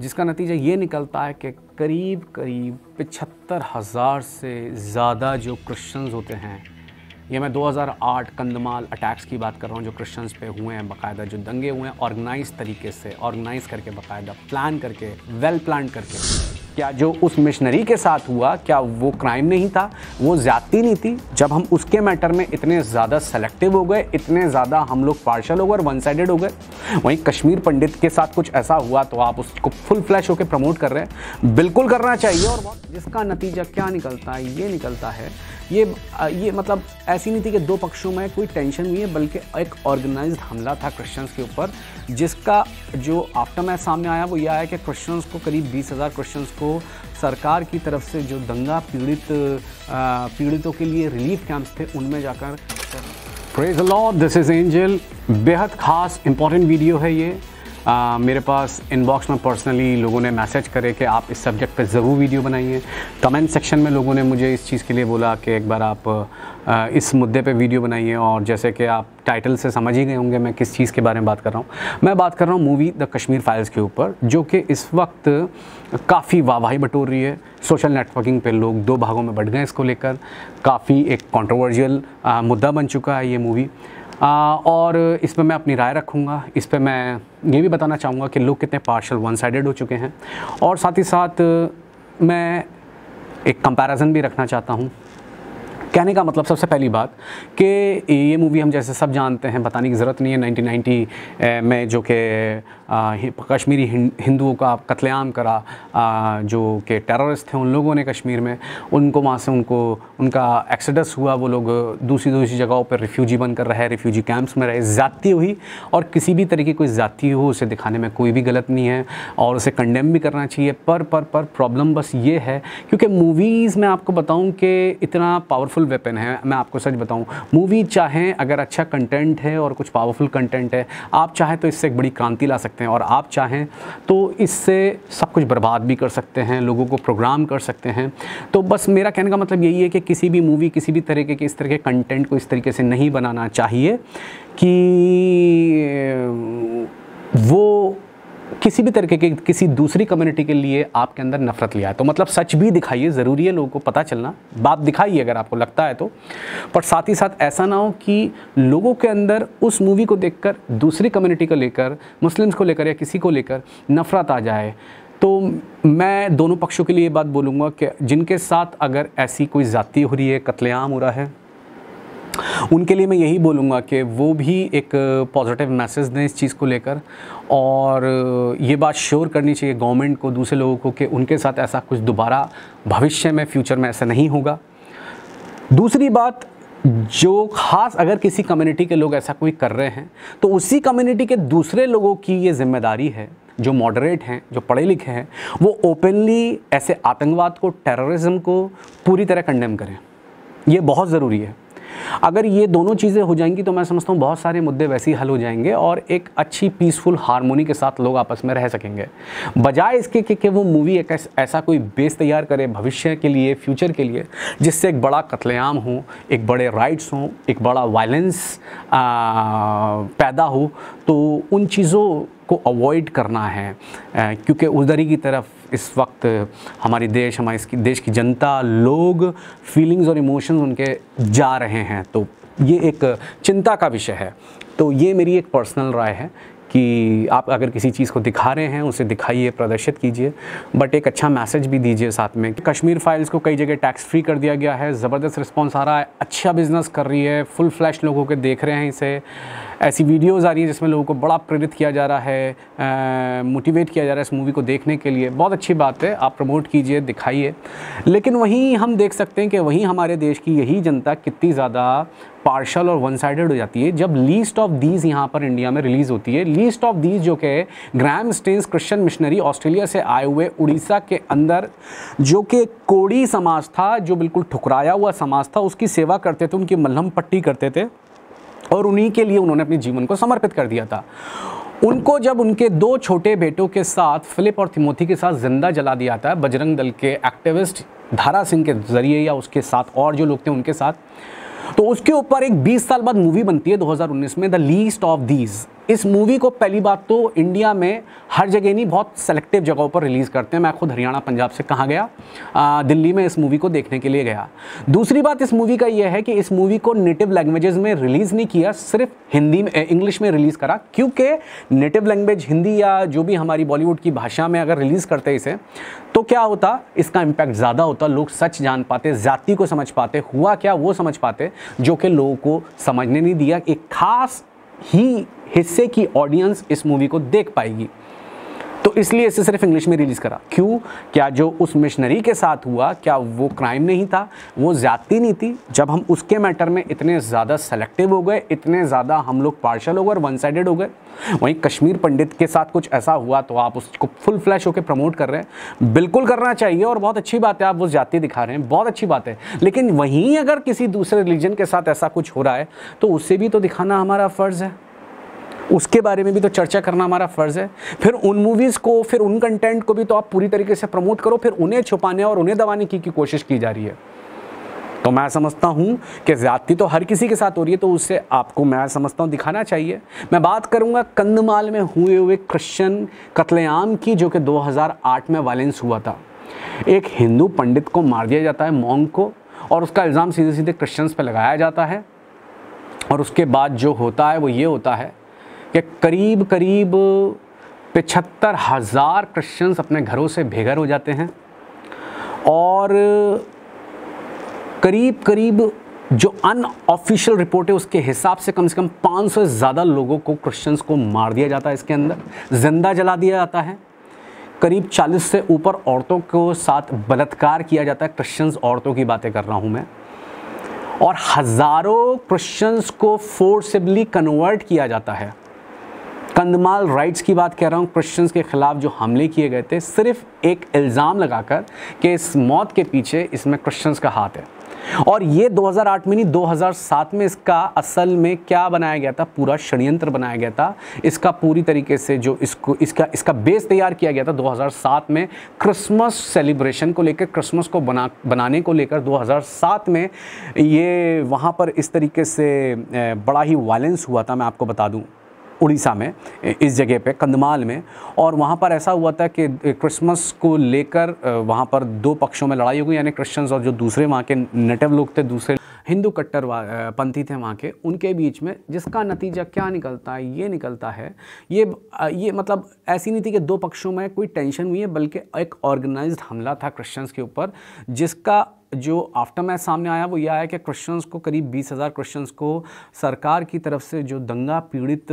जिसका नतीजा ये निकलता है कि करीब करीब पचहत्तर हज़ार से ज़्यादा जो क्रिश्चियंस होते हैं ये मैं 2008 कंदमाल अटैक्स की बात कर रहा हूँ जो क्रिश्चियंस पे हुए हैं बाकायदा जो दंगे हुए हैं ऑर्गेनाइज तरीके से ऑर्गेनाइज करके बाकायदा प्लान करके वेल प्लान करके क्या जो उस मिशनरी के साथ हुआ क्या वो क्राइम नहीं था वो ज़्यादती नहीं थी जब हम उसके मैटर में इतने ज़्यादा सेलेक्टिव हो गए इतने ज़्यादा हम लोग पार्शल हो गए और वन साइडेड हो गए वहीं कश्मीर पंडित के साथ कुछ ऐसा हुआ तो आप उसको फुल फ्लैश होकर प्रमोट कर रहे हैं बिल्कुल करना चाहिए और जिसका नतीजा क्या निकलता है ये निकलता है ये ये मतलब ऐसी नहीं थी कि दो पक्षों में कोई टेंशन नहीं है बल्कि एक ऑर्गेनाइज्ड हमला था क्रिश्चियंस के ऊपर जिसका जो आफ्टर मैच सामने आया वो ये आया कि क्रिश्चियंस को करीब बीस हज़ार क्रिश्चियंस को सरकार की तरफ से जो दंगा पीड़ित पीड़ितों के लिए रिलीफ कैंप्स थे उनमें जाकर प्रेज लॉ दिस इज़ एंजल बेहद खास इंपॉर्टेंट वीडियो है ये आ, मेरे पास इनबॉक्स में पर्सनली लोगों ने मैसेज करे कि आप इस सब्जेक्ट पे ज़रूर वीडियो बनाइए कमेंट सेक्शन में लोगों ने मुझे इस चीज़ के लिए बोला कि एक बार आप आ, इस मुद्दे पे वीडियो बनाइए और जैसे कि आप टाइटल से समझ ही गए होंगे मैं किस चीज़ के बारे में बात कर रहा हूँ मैं बात कर रहा हूँ मूवी द कश्मीर फाइल्स के ऊपर जो कि इस वक्त काफ़ी वाहवाही बटोर रही है सोशल नेटवर्किंग पे लोग दो भागों में बढ़ गए इसको लेकर काफ़ी एक कॉन्ट्रोवर्शियल मुद्दा बन चुका है ये मूवी आ, और इस पर मैं अपनी राय रखूँगा इस पर मैं ये भी बताना चाहूँगा कि लोग कितने पार्शल वन साइडेड हो चुके हैं और साथ ही साथ मैं एक कंपैरिजन भी रखना चाहता हूँ कहने का मतलब सबसे पहली बात कि ये मूवी हम जैसे सब जानते हैं बताने की ज़रूरत नहीं है 1990 में जो कि कश्मीरी हिंदुओं का कत्लेआम करा जो कि टेररिस्ट थे उन लोगों ने कश्मीर में उनको वहाँ से उनको उनका एक्सडस हुआ वो लोग दूसरी दूसरी जगहों पर रिफ्यूजी बनकर रहे रिफ्यूजी कैंप्स में रहे ज़्यादती हुई और किसी भी तरीके कोई ज़्यादती हो उसे दिखाने में कोई भी गलत नहीं है और उसे कंडेम भी करना चाहिए पर पर पर प्रॉब्लम बस ये है क्योंकि मूवीज़ में आपको बताऊँ कि इतना पावरफुल वेपन है मैं आपको सच बताऊँ मूवी चाहें अगर अच्छा कंटेंट है और कुछ पावरफुल कंटेंट है आप चाहें तो इससे एक बड़ी क्रांति ला सकते सकते हैं और आप चाहें तो इससे सब कुछ बर्बाद भी कर सकते हैं लोगों को प्रोग्राम कर सकते हैं तो बस मेरा कहने का मतलब यही है कि किसी भी मूवी किसी भी तरीके के इस तरह के कंटेंट को इस तरीके से नहीं बनाना चाहिए कि किसी भी तरीके के किसी दूसरी कम्युनिटी के लिए आपके अंदर नफरत लिया है तो मतलब सच भी दिखाइए ज़रूरी है लोगों को पता चलना बात दिखाइए अगर आपको लगता है तो पर साथ ही साथ ऐसा ना हो कि लोगों के अंदर उस मूवी को देखकर दूसरी कम्युनिटी को लेकर मुस्लिम्स को लेकर या किसी को लेकर नफरत आ जाए तो मैं दोनों पक्षों के लिए ये बात बोलूँगा कि जिनके साथ अगर ऐसी कोई ज़ाती हो रही है कत्लेआम हो रहा है उनके लिए मैं यही बोलूँगा कि वो भी एक पॉजिटिव मैसेज दें इस चीज़ को लेकर और ये बात श्योर करनी चाहिए गवर्नमेंट को दूसरे लोगों को कि उनके साथ ऐसा कुछ दोबारा भविष्य में फ्यूचर में ऐसा नहीं होगा दूसरी बात जो ख़ास अगर किसी कम्युनिटी के लोग ऐसा कोई कर रहे हैं तो उसी कम्युनिटी के दूसरे लोगों की ये जिम्मेदारी है जो मॉडरेट हैं जो पढ़े लिखे हैं वो ओपनली ऐसे आतंकवाद को टेररिज्म को पूरी तरह कंडेम करें ये बहुत ज़रूरी है अगर ये दोनों चीज़ें हो जाएंगी तो मैं समझता हूँ बहुत सारे मुद्दे वैसे ही हल हो जाएंगे और एक अच्छी पीसफुल हारमोनी के साथ लोग आपस में रह सकेंगे बजाय इसके कि, कि वो मूवी एक ऐसा कोई बेस तैयार करे भविष्य के लिए फ्यूचर के लिए जिससे एक बड़ा कत्लेआम हो एक बड़े राइट्स हों एक बड़ा वायलेंस पैदा हो तो उन चीज़ों को अवॉइड करना है क्योंकि उधरी की तरफ इस वक्त हमारी देश इस देश की जनता लोग फीलिंग्स और इमोशंस उनके जा रहे हैं तो ये एक चिंता का विषय है तो ये मेरी एक पर्सनल राय है कि आप अगर किसी चीज़ को दिखा रहे हैं उसे दिखाइए प्रदर्शित कीजिए बट एक अच्छा मैसेज भी दीजिए साथ में कश्मीर फाइल्स को कई जगह टैक्स फ्री कर दिया गया है ज़बरदस्त रिस्पॉन्स आ रहा है अच्छा बिज़नेस कर रही है फुल फ्लैश लोगों के देख रहे हैं इसे ऐसी वीडियोज़ आ रही है जिसमें लोगों को बड़ा प्रेरित किया जा रहा है मोटिवेट किया जा रहा है इस मूवी को देखने के लिए बहुत अच्छी बात है आप प्रमोट कीजिए दिखाइए लेकिन वहीं हम देख सकते हैं कि वहीं हमारे देश की यही जनता कितनी ज़्यादा पार्शल और वन साइडेड हो जाती है जब लीस्ट ऑफ दीज यहाँ पर इंडिया में रिलीज़ होती है लीस्ट ऑफ दीज जो कि Graham Staines Christian missionary Australia से आए हुए उड़ीसा के अंदर जो कि कोड़ी समाज था जो बिल्कुल ठुकराया हुआ समाज था उसकी सेवा करते थे उनकी मल्हम पट्टी करते थे और उन्हीं के लिए उन्होंने अपने जीवन को समर्पित कर दिया था उनको जब उनके दो छोटे बेटों के साथ फिलिप और थिमोथी के साथ जिंदा जला दिया था बजरंग दल के एक्टिविस्ट धारा सिंह के जरिए या उसके साथ और जो लोग थे उनके साथ तो उसके ऊपर एक 20 साल बाद मूवी बनती है 2019 में द लीस्ट ऑफ दीज इस मूवी को पहली बात तो इंडिया में हर जगह नहीं बहुत सेलेक्टिव जगहों पर रिलीज़ करते हैं मैं खुद हरियाणा पंजाब से कहाँ गया आ, दिल्ली में इस मूवी को देखने के लिए गया दूसरी बात इस मूवी का यह है कि इस मूवी को नेटिव लैंग्वेजेस में रिलीज़ नहीं किया सिर्फ हिंदी में इंग्लिश में रिलीज़ करा क्योंकि नेटिव लैंग्वेज हिंदी या जो भी हमारी बॉलीवुड की भाषा में अगर रिलीज़ करते इसे तो क्या होता इसका इम्पैक्ट ज़्यादा होता लोग सच जान पाते जाति को समझ पाते हुआ क्या वो समझ पाते जो कि लोगों को समझने नहीं दिया एक खास ही हिस्से की ऑडियंस इस मूवी को देख पाएगी तो इसलिए इसे सिर्फ इंग्लिश में रिलीज़ करा क्यों क्या जो उस मिशनरी के साथ हुआ क्या वो क्राइम नहीं था वो ज़्यादती नहीं थी जब हम उसके मैटर में इतने ज़्यादा सेलेक्टिव हो गए इतने ज़्यादा हम लोग पार्शल हो गए और वन साइडेड हो गए वहीं कश्मीर पंडित के साथ कुछ ऐसा हुआ तो आप उसको फुल फ्लैश होकर प्रमोट कर रहे हैं बिल्कुल करना चाहिए और बहुत अच्छी बात है आप वो जाति दिखा रहे हैं बहुत अच्छी बात है लेकिन वहीं अगर किसी दूसरे रिलीजन के साथ ऐसा कुछ हो रहा है तो उससे भी तो दिखाना हमारा फ़र्ज़ है उसके बारे में भी तो चर्चा करना हमारा फ़र्ज़ है फिर उन मूवीज़ को फिर उन कंटेंट को भी तो आप पूरी तरीके से प्रमोट करो फिर उन्हें छुपाने और उन्हें दबाने की, की कोशिश की जा रही है तो मैं समझता हूँ कि ज़्यादती तो हर किसी के साथ हो रही है तो उससे आपको मैं समझता हूँ दिखाना चाहिए मैं बात करूँगा कंदमाल में हुए हुए क्रिश्चन कत्लेआम की जो कि 2008 में वायलेंस हुआ था एक हिंदू पंडित को मार दिया जाता है मोंग को और उसका इल्ज़ाम सीधे सीधे क्रिश्चन्स पर लगाया जाता है और उसके बाद जो होता है वो ये होता है कि करीब करीब पचहत्तर हज़ार क्रिश्चन्स अपने घरों से बेघर हो जाते हैं और करीब करीब जो अनऑफिशियल रिपोर्ट है उसके हिसाब से कम से कम 500 से ज़्यादा लोगों को क्रिश्चन्स को मार दिया जाता है इसके अंदर जिंदा जला दिया जाता है करीब 40 से ऊपर औरतों को साथ बलात्कार किया जाता है क्रिश्चन्स औरतों की बातें कर रहा हूँ मैं और हज़ारों क्रिश्चन्स को फोर्सिबली कन्वर्ट किया जाता है कंदमाल राइट्स की बात कह रहा हूँ क्रिश्चियंस के ख़िलाफ़ जो हमले किए गए थे सिर्फ एक इल्ज़ाम लगाकर कि इस मौत के पीछे इसमें क्रिश्चियंस का हाथ है और ये 2008 में नहीं 2007 में इसका असल में क्या बनाया गया था पूरा षडयंत्र बनाया गया था इसका पूरी तरीके से जो इसको इसका इसका बेस तैयार किया गया था 2007 में क्रिसमस सेलिब्रेशन को लेकर क्रिसमस को बना बनाने को लेकर 2007 में ये वहाँ पर इस तरीके से बड़ा ही वायलेंस हुआ था मैं आपको बता दूँ उड़ीसा में इस जगह पे कंधमाल में और वहाँ पर ऐसा हुआ था कि क्रिसमस को लेकर वहाँ पर दो पक्षों में लड़ाई हो गई यानी क्रिश्चियंस और जो दूसरे वहाँ के नेटिव लोग थे दूसरे हिंदू कट्टर पंथी थे वहाँ के उनके बीच में जिसका नतीजा क्या निकलता है ये निकलता है ये ये मतलब ऐसी नहीं थी कि दो पक्षों में कोई टेंशन हुई है बल्कि एक ऑर्गेनाइज हमला था क्रिश्चियंस के ऊपर जिसका जो आफ्टर मैच सामने आया वो ये आया कि क्रिश्चियंस को करीब बीस हज़ार क्रिश्चियंस को सरकार की तरफ से जो दंगा पीड़ित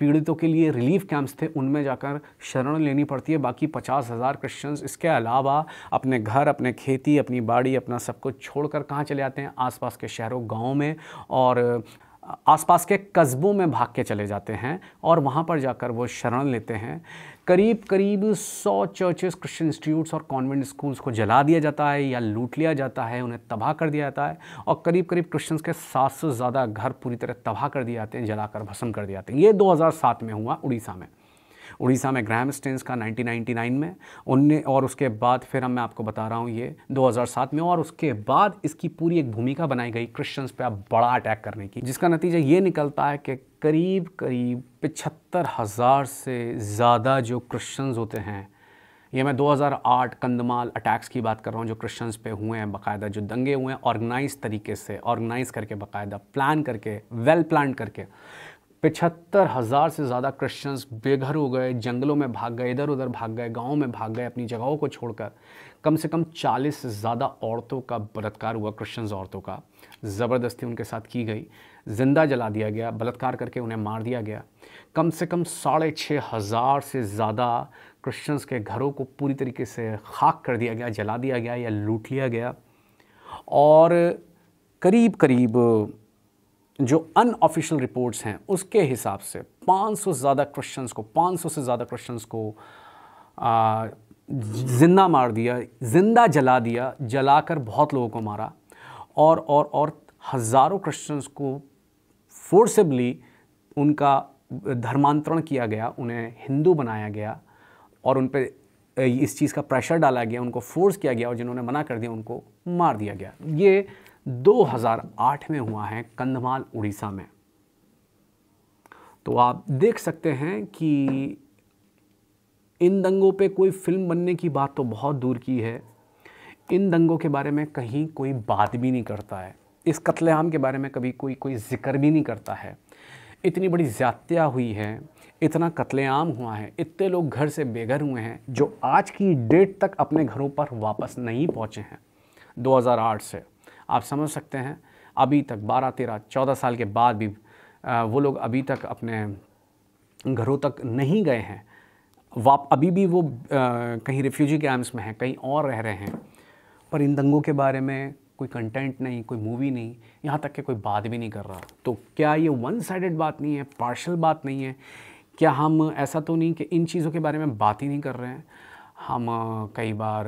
पीड़ितों के लिए रिलीफ कैंप्स थे उनमें जाकर शरण लेनी पड़ती है बाकी पचास हज़ार क्रिश्चन्स इसके अलावा अपने घर अपने खेती अपनी बाड़ी अपना सब कुछ छोड़कर कहाँ चले जाते हैं आसपास के शहरों गाँव में और आसपास के कस्बों में भाग के चले जाते हैं और वहाँ पर जाकर वो शरण लेते हैं करीब करीब सौ चर्चेस क्रिश्चियन इंस्टीट्यूट्स और कॉन्वेंट स्कूल्स को जला दिया जाता है या लूट लिया जाता है उन्हें तबाह कर दिया जाता है और करीब करीब क्रिश्चियंस के सात से ज़्यादा घर पूरी तरह तबाह कर दिए जाते हैं जलाकर भस्म कर दिए जाते हैं ये दो में हुआ उड़ीसा में उड़ीसा में ग्राम स्टेंस का 1999 में उनने और उसके बाद फिर हम मैं आपको बता रहा हूँ ये 2007 में और उसके बाद इसकी पूरी एक भूमिका बनाई गई क्रिश्चियंस पे आप बड़ा अटैक करने की जिसका नतीजा ये निकलता है कि करीब करीब पिछहत्तर हज़ार से ज़्यादा जो क्रिश्चन्स होते हैं ये मैं 2008 कंदमाल अटैक्स की बात कर रहा हूँ जो क्रिश्चियंस पे हुए हैं बाकायदा जो दंगे हुए हैं ऑर्गेनाइज तरीके से ऑर्गेनाइज करके बाकायदा प्लान करके वेल प्लान करके पिछहत्तर हज़ार से ज़्यादा क्रिश्चियंस बेघर हो गए जंगलों में भाग गए इधर उधर भाग गए गाँव में भाग गए अपनी जगहों को छोड़कर कम से कम चालीस से ज़्यादा औरतों का बलात्कार हुआ क्रिश्चियंस औरतों का ज़बरदस्ती उनके साथ की गई जिंदा जला दिया गया बलात्कार करके उन्हें मार दिया गया कम से कम साढ़े छः हज़ार से ज़्यादा क्रिश्चियंस के घरों को पूरी तरीके से खाक कर दिया गया जला दिया गया या लूट लिया गया और करीब करीब जो अनऑफिशियल रिपोर्ट्स हैं उसके हिसाब से 500 से ज़्यादा क्वेश्चंस को 500 से ज़्यादा क्वेश्चंस को जिंदा मार दिया जिंदा जला दिया जलाकर बहुत लोगों को मारा और और और हज़ारों क्रिश्चियंस को फोर्सेबली उनका धर्मांतरण किया गया उन्हें हिंदू बनाया गया और उन पर इस चीज़ का प्रेशर डाला गया उनको फोर्स किया गया और जिन्होंने मना कर दिया उनको मार दिया गया ये 2008 में हुआ है कंधमाल उड़ीसा में तो आप देख सकते हैं कि इन दंगों पे कोई फिल्म बनने की बात तो बहुत दूर की है इन दंगों के बारे में कहीं कोई बात भी नहीं करता है इस कत्लेआम के बारे में कभी कोई कोई जिक्र भी नहीं करता है इतनी बड़ी ज्यादतियाँ हुई है इतना कत्लेआम हुआ है इतने लोग घर से बेघर हुए हैं जो आज की डेट तक अपने घरों पर वापस नहीं पहुँचे हैं 2008 से आप समझ सकते हैं अभी तक बारह तेरह चौदह साल के बाद भी वो लोग अभी तक अपने घरों तक नहीं गए हैं वाप अभी भी वो कहीं रिफ्यूजी कैम्प्स में हैं कहीं और रह रहे हैं पर इन दंगों के बारे में कोई कंटेंट नहीं कोई मूवी नहीं यहाँ तक कि कोई बात भी नहीं कर रहा तो क्या ये वन साइडेड बात नहीं है पार्शल बात नहीं है क्या हम ऐसा तो नहीं कि इन चीज़ों के बारे में बात ही नहीं कर रहे हैं हम कई बार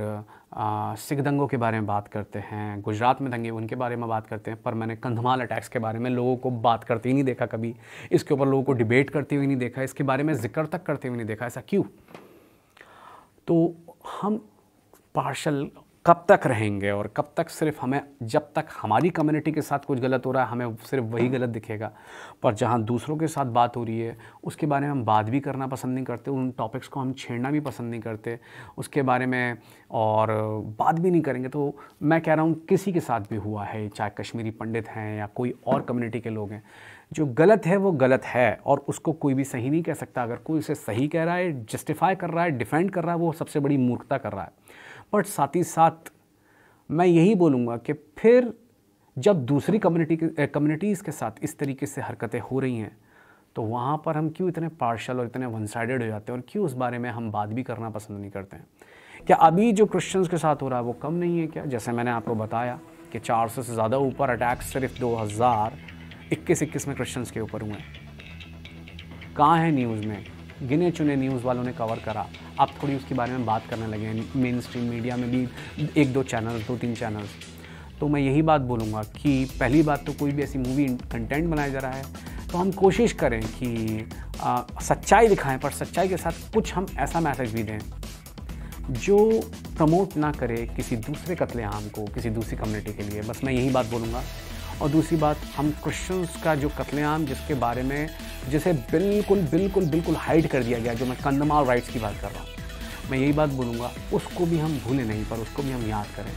सिख दंगों के बारे में बात करते हैं गुजरात में दंगे उनके बारे में बात करते हैं पर मैंने कंधमाल अटैक्स के बारे में लोगों को बात करते ही नहीं देखा कभी इसके ऊपर लोगों को डिबेट करते हुए नहीं देखा इसके बारे में जिक्र तक करते हुए नहीं देखा ऐसा क्यों तो हम पार्शल कब तक रहेंगे और कब तक सिर्फ हमें जब तक हमारी कम्युनिटी के साथ कुछ गलत हो रहा है हमें सिर्फ वही हाँ। गलत दिखेगा पर जहाँ दूसरों के साथ बात हो रही है उसके बारे में हम बात भी करना पसंद नहीं करते उन टॉपिक्स को हम छेड़ना भी पसंद नहीं करते उसके बारे में और बात भी नहीं करेंगे तो मैं कह रहा हूँ किसी के साथ भी हुआ है चाहे कश्मीरी पंडित हैं या कोई और कम्युनिटी के लोग हैं जो गलत है वो गलत है और उसको कोई भी सही नहीं कह सकता अगर कोई उसे सही कह रहा है जस्टिफाई कर रहा है डिफेंड कर रहा है वो सबसे बड़ी मूर्खता कर रहा है बट साथ ही साथ मैं यही बोलूँगा कि फिर जब दूसरी कम्युनिटी कम्युनिटीज़ के साथ इस तरीके से हरकतें हो रही हैं तो वहाँ पर हम क्यों इतने पार्शल और इतने वन साइडेड हो जाते हैं और क्यों उस बारे में हम बात भी करना पसंद नहीं करते हैं क्या अभी जो क्रिश्चियंस के साथ हो रहा है वो कम नहीं है क्या जैसे मैंने आपको बताया कि 400 से ज़्यादा ऊपर अटैक सिर्फ 2021 इक्कीस में क्रिश्चियंस के ऊपर हुए हैं कहाँ है न्यूज़ में गिने चुने न्यूज़ वालों ने कवर करा अब थोड़ी उसके बारे में बात करने लगे हैं मेन स्ट्रीम मीडिया में भी एक दो चैनल दो तीन चैनल्स तो मैं यही बात बोलूँगा कि पहली बात तो कोई भी ऐसी मूवी कंटेंट बनाया जा रहा है तो हम कोशिश करें कि आ, सच्चाई दिखाएं पर सच्चाई के साथ कुछ हम ऐसा मैसेज भी दें जो प्रमोट ना करे किसी दूसरे कत्लेआम को किसी दूसरी कम्युनिटी के लिए बस मैं यही बात बोलूँगा और दूसरी बात हम क्रिश्चन्स का जो कत्लेआम जिसके बारे में जिसे बिल्कुल बिल्कुल बिल्कुल हाइड कर दिया गया जो मैं कंदमाल राइट्स की बात कर रहा हूँ मैं यही बात बोलूँगा उसको भी हम भूलें नहीं पर उसको भी हम याद करें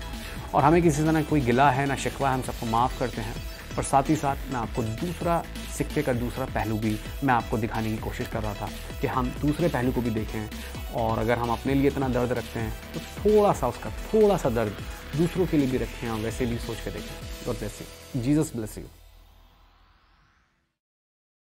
और हमें किसी से ना कोई गिला है ना शिकवा है हम सबको माफ़ करते हैं पर साथ ही साथ मैं आपको दूसरा सिक्के का दूसरा पहलू भी मैं आपको दिखाने की कोशिश कर रहा था कि हम दूसरे पहलू को भी देखें और अगर हम अपने लिए इतना दर्द रखते हैं तो थोड़ा सा उसका थोड़ा सा दर्द दूसरों के लिए भी रखें और वैसे भी सोच के देखें और वैसे Jesus bless you.